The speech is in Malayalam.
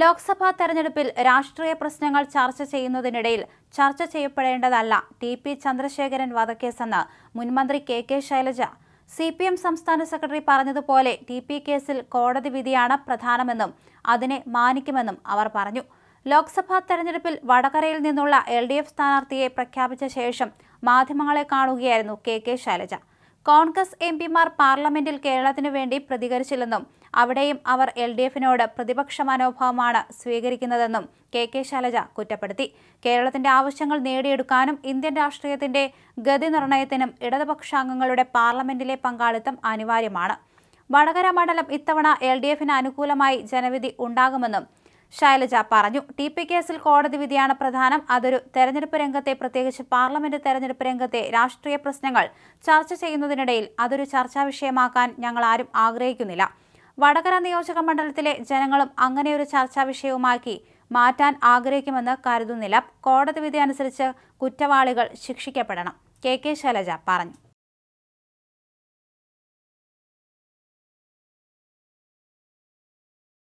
ലോക്സഭാ തെരഞ്ഞെടുപ്പിൽ രാഷ്ട്രീയ പ്രശ്നങ്ങൾ ചർച്ച ചെയ്യുന്നതിനിടയിൽ ചർച്ച ചെയ്യപ്പെടേണ്ടതല്ല ടി പി ചന്ദ്രശേഖരൻ വധക്കേസെന്ന് മുൻമന്ത്രി K K Shailaja C P M സംസ്ഥാന സെക്രട്ടറി പറഞ്ഞതുപോലെ ടി പി കേസിൽ കോടതി വിധിയാണ് പ്രധാനമെന്നും അതിനെ മാനിക്കുമെന്നും അവർ പറഞ്ഞു ലോക്സഭാ തെരഞ്ഞെടുപ്പിൽ വടകരയിൽ നിന്നുള്ള എൽ ഡി എഫ് സ്ഥാനാർത്ഥിയെ പ്രഖ്യാപിച്ച ശേഷം മാധ്യമങ്ങളെ കാണുകയായിരുന്നു കെ കെ ശൈലജ കോൺഗ്രസ് എം പിമാർ പാർലമെന്റിൽ കേരളത്തിനു വേണ്ടി പ്രതികരിച്ചില്ലെന്നും അവിടെയും അവർ എൽ ഡി എഫിനോട് പ്രതിപക്ഷ മനോഭാവമാണ് സ്വീകരിക്കുന്നതെന്നും കെ കെ ശൈലജ കുറ്റപ്പെടുത്തി കേരളത്തിന്റെ ആവശ്യങ്ങൾ നേടിയെടുക്കാനും ഇന്ത്യൻ രാഷ്ട്രീയത്തിന്റെ ഗതി നിർണയത്തിനും ഇടതുപക്ഷാംഗങ്ങളുടെ പാർലമെന്റിലെ പങ്കാളിത്തം അനിവാര്യമാണ് വടകര മണ്ഡലം ഇത്തവണ എൽ ഡി എഫിന് അനുകൂലമായി ജനവിധി ഉണ്ടാകുമെന്നും ശൈലജ പറഞ്ഞു ടി പി കേസിൽ കോടതി വിധിയാണ് പ്രധാനം അതൊരു തെരഞ്ഞെടുപ്പ് രംഗത്തെ പ്രത്യേകിച്ച് പാർലമെന്റ് തെരഞ്ഞെടുപ്പ് രംഗത്തെ രാഷ്ട്രീയ പ്രശ്നങ്ങൾ ചർച്ച ചെയ്യുന്നതിനിടയിൽ അതൊരു ചർച്ചാ വിഷയമാക്കാൻ ഞങ്ങൾ ആരും ആഗ്രഹിക്കുന്നില്ല വടകര നിയോജക മണ്ഡലത്തിലെ ജനങ്ങളും അങ്ങനെയൊരു ചർച്ചാ വിഷയവുമാക്കി മാറ്റാൻ ആഗ്രഹിക്കുമെന്ന് കരുതുന്നില്ല കോടതി വിധി അനുസരിച്ച് കുറ്റവാളികൾ ശിക്ഷിക്കപ്പെടണം കെ കെ ശൈലജ പറഞ്ഞു